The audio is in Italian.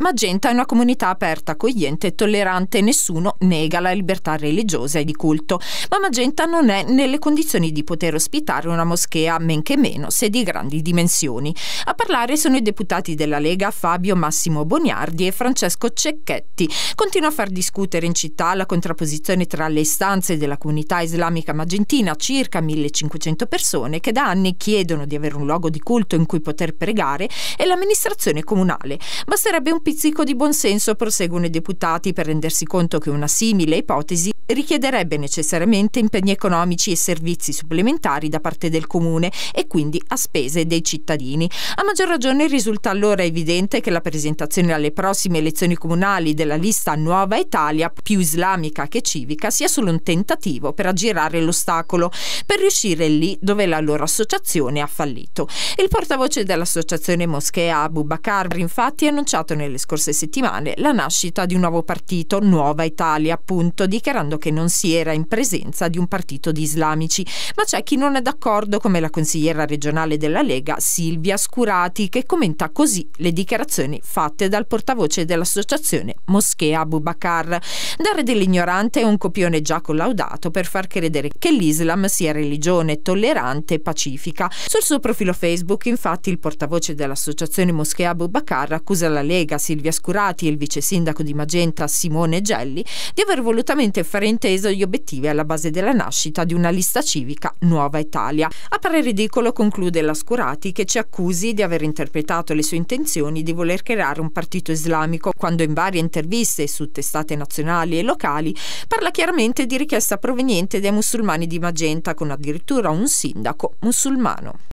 Magenta è una comunità aperta, accogliente e tollerante, nessuno nega la libertà religiosa e di culto, ma Magenta non è nelle condizioni di poter ospitare una moschea, men che meno se di grandi dimensioni. A parlare sono i deputati della Lega Fabio Massimo Boniardi e Francesco Cecchetti. Continua a far discutere in città la contrapposizione tra le istanze della comunità islamica magentina, circa 1500 persone che da anni chiedono di avere un luogo di culto in cui poter pregare, e l'amministrazione comunale. Basterebbe un pizzico di buonsenso proseguono i deputati per rendersi conto che una simile ipotesi richiederebbe necessariamente impegni economici e servizi supplementari da parte del comune e quindi a spese dei cittadini. A maggior ragione risulta allora evidente che la presentazione alle prossime elezioni comunali della lista Nuova Italia, più islamica che civica, sia solo un tentativo per aggirare l'ostacolo, per riuscire lì dove la loro associazione ha fallito. Il portavoce dell'associazione Moschea Abu Bakar infatti ha annunciato nelle scorse settimane la nascita di un nuovo partito, Nuova Italia appunto, dichiarando che non si era in presenza di un partito di islamici, ma c'è chi non è d'accordo come la consigliera regionale della Lega Silvia Scurati che commenta così le dichiarazioni fatte dal portavoce dell'associazione Moschea Abubakar. Dare dell'ignorante è un copione già collaudato per far credere che l'Islam sia religione tollerante e pacifica. Sul suo profilo Facebook infatti il portavoce dell'associazione Moschea Abubakar accusa la Lega Silvia Scurati e il vice sindaco di Magenta Simone Gelli di aver volutamente fare inteso gli obiettivi alla base della nascita di una lista civica Nuova Italia. Appare ridicolo, conclude Lascurati, che ci accusi di aver interpretato le sue intenzioni di voler creare un partito islamico, quando in varie interviste su testate nazionali e locali parla chiaramente di richiesta proveniente dai musulmani di Magenta, con addirittura un sindaco musulmano.